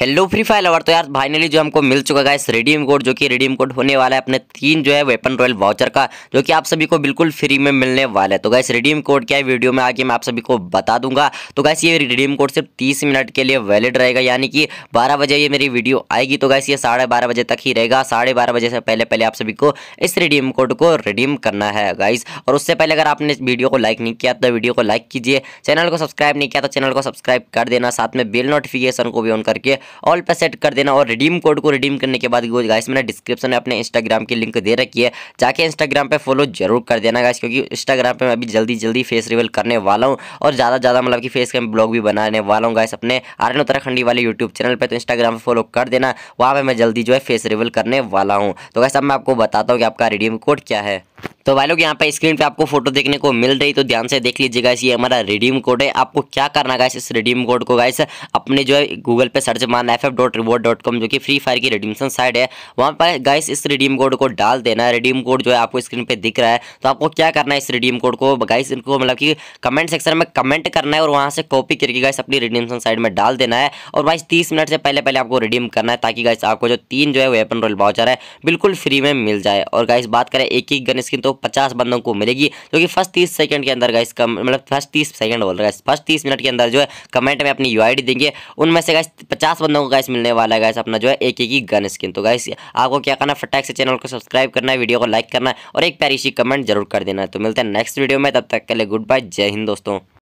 hello free fire lover तो यार finally जो हमको मिल चुका है इस रिडीम कोड जो कि रिडीम कोड होने वाला है अपने तीन जो है वेपन रॉयल वाउचर का जो कि आप सभी को बिल्कुल फ्री में मिलने वाला है तो गैस रिडीम कोड क्या है वीडियो में आगे मैं आप सभी को बता दूंगा तो गैस ये रिडीम कोड सिर्फ तीस मिनट के लिए वैलिड रहेगा यानी कि बारह बजे ये मेरी वीडियो आएगी तो गैस ये साढ़े बारह बजे तक ही रहेगा साढ़े बारह बजे से पहले पहले आप सभी को इस रिडीम कोड को रिडीम करना है गाइस और उससे पहले अगर आपने इस वीडियो को लाइक नहीं किया तो वीडियो को लाइक कीजिए चैनल को सब्सक्राइब नहीं किया तो चैनल को सब्सक्राइब कर देना साथ में बिल नोटिफिकेशन को भी ऑन करके ऑल पर सेट कर देना और रिडीम कोड को रिडीम करने के बाद गाइस मैंने डिस्क्रिप्शन में अपने इंस्टाग्राम की लिंक दे रखी है जाके इंस्टाग्राम पर फॉलो जरूर कर देना गाइस क्योंकि इंस्टाग्राम पर मैं अभी जल्दी जल्दी फेस रिवल करने वाला हूँ और ज़्यादा ज़्यादा मतलब कि फेस का ब्लॉग भी बनाने वाला हूँ गाइस अपने आर्यन उत्तराखंडी वाले यूट्यूब चैनल पर तो इंस्टाग्राम पर फॉलो कर देना वहाँ पर मैं जल्दी जो है फेस रिवल करने वाला हूँ तो गाइस अब मैं आपको बताता हूँ कि आपका रिडीम कोड क्या है तो भाई लोग यहाँ पे स्क्रीन पे आपको फोटो देखने को मिल रही तो ध्यान से देख लीजिएगा ये हमारा रिडीम कोड है आपको क्या करना गाइस इस रिडीम कोड को गाइस अपने जो है गूगल पे सर्च मारना F F dot reward dot com जो कि फ्री फायर की रिडीमसन साइट है वहाँ पर गाइस इस रिडीम कोड को डाल देना है रिडीम कोड जो है आपको स्क्रीन पर दिख रहा है तो आपको क्या करना है इस रिडीम कोड को गाइस इनको मतलब कि कमेंट सेक्शन में कमेंट करना है और वहाँ से कॉपी करके गाइस अपनी रिडीमसन साइट में डाल देना है और गाइस तीस मिनट से पहले पहले आपको रिडीम करना है ताकि गाइस आपको जो तीन जो है वेपन रोल बाउचर है बिल्कुल फ्री में मिल जाए और गाइस बात करें एक एक गन स्किन तो तो पचास बंदों को मिलेगी जो कि फर्स्ट तीस सेकंड के अंदर गाइस कम मतलब फर्स्ट तीस सेकंड बोल रहा है फर्स्ट तीस मिनट के अंदर जो है कमेंट में अपनी यू देंगे उनमें से गाइस पचास बंदों को गाइस मिलने वाला है गाइस अपना जो है एक एक ही गन स्किन तो गाइस आपको क्या करना फटाक से चैनल को सब्सक्राइब करना है वीडियो को लाइक करना है और एक प्यारी सी कमेंट जरूर कर देना है तो मिलते हैं नेक्स्ट वीडियो में तब तक के लिए गुड बाय जय हिंद दोस्तों